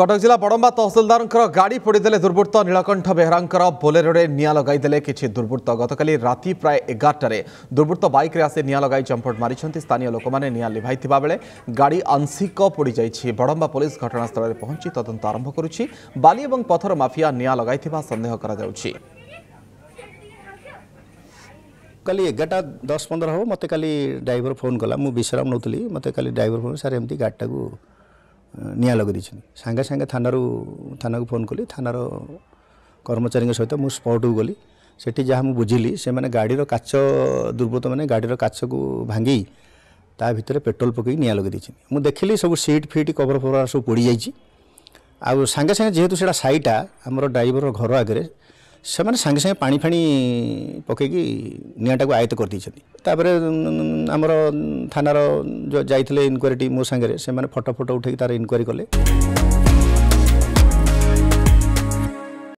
কটক জেলা বড়ম্বা তহসিলদারঙ্কর গাড়ি পোড়িদেলে দুর্বৃত্ত নীলকণ্ঠ বেহরাঙ্কর বোলেরোরে নিয়া লগাইদেলে কিছু দুর্বৃত্ত গতকাল রাতে প্রায় এগারটার দুর্বৃত্ত বাইক্রে আসে নিয়া লগাই চম্পট মারিছেন স্থানীয় লোক নিয়া লিভাই বেড়ে গাড়ি আংশিক পোড়ি যাই বড়ম্বা পুলিশ ঘটনাস্থলে পৌঁছি তদন্ত আরম্ভ করুছি বালি এবং পথর মাফিয়া নিয়া লগাই সন্দেহ করা যাচ্ছে কালি এগারটা দশ পনেরো হব মতো কালি ড্রাইভর ফোন কলা মু বিশ্রাম নেউলি মতো কালি ড্রাইভর ফোন স্যার এমনি গাড়িটা ନିଆଁ ଲଗାଇ ଦେଇଛନ୍ତି ସାଙ୍ଗେ ସାଙ୍ଗେ ଥାନାରୁ ଥାନାକୁ ଫୋନ୍ କଲି ଥାନାର କର୍ମଚାରୀଙ୍କ ସହିତ ମୁଁ ସ୍ପଟକୁ ଗଲି ସେଠି ଯାହା ମୁଁ ବୁଝିଲି ସେମାନେ ଗାଡ଼ିର କାଚ ଦୁର୍ବୃତ୍ତମାନେ ଗାଡ଼ିର କାଚକୁ ଭାଙ୍ଗି ତା ଭିତରେ ପେଟ୍ରୋଲ ପକାଇ ନିଆଁ ଲଗାଇ ଦେଇଛନ୍ତି ମୁଁ ଦେଖିଲି ସବୁ ସିଟ୍ ଫିଟ୍ କଭର ଫଭର ସବୁ ପୋଡ଼ିଯାଇଛି ଆଉ ସାଙ୍ଗେ ସାଙ୍ଗେ ଯେହେତୁ ସେଇଟା ସାଇଟା ଆମର ଡ୍ରାଇଭର ଘର ଆଗରେ ସେମାନେ ସାଙ୍ଗେ ସାଙ୍ଗେ ପାଣି ଫାଣି ପକାଇକି ନିଆଁଟାକୁ ଆୟତ୍ତ କରିଦେଇଛନ୍ତି ତାପରେ ଆମର ଥାନାର ଯାଇଥିଲେ ଇନକ୍ୱାରି ଟିମ୍ ମୋ ସାଙ୍ଗରେ ସେମାନେ ଫଟୋ ଫଟୋ ଉଠାଇକି ତାର ଇନକ୍ୱାରି କଲେ